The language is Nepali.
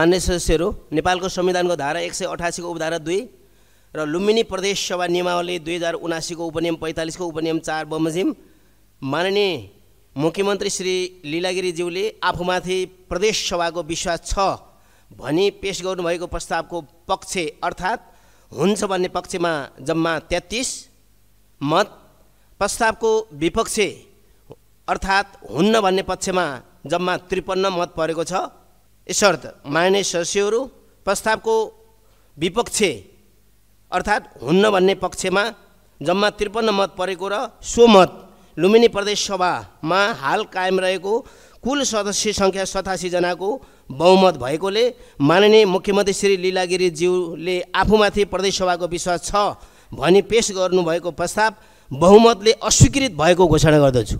मान्य सदस्यहरू नेपालको संविधानको धारा एक सय अठासीको उपधारा दुई र लुम्बिनी प्रदेश सभा नियमावली दुई हजार उनासीको उपनियम पैँतालिसको उपनियम चार बमोजिम माननीय मुख्यमन्त्री श्री लिलागिरीज्यूले आफूमाथि प्रदेश सभाको विश्वास छ भनी पेस गर्नुभएको प्रस्तावको पक्ष अर्थात् हुन्छ भन्ने पक्षमा जम्मा तेत्तिस मत प्रस्तावको विपक्ष अर्थात् हुन्न भन्ने पक्षमा जम्मा त्रिपन्न मत परेको छ यसर्थ माने सदस्यहरू प्रस्तावको विपक्ष अर्थात् हुन्न भन्ने पक्षमा जम्मा त्रिपन्न मत परेको र सो मत लुम्बिनी सभामा हाल कायम रहेको कुल सदस्य सङ्ख्या सतासीजनाको बहुमत भएकोले माननीय मुख्यमन्त्री श्री लीलागिरीज्यूले आफूमाथि प्रदेशसभाको विश्वास छ भनी पेस गर्नुभएको प्रस्ताव बहुमतले अस्वीकृत भएको घोषणा गर्दछु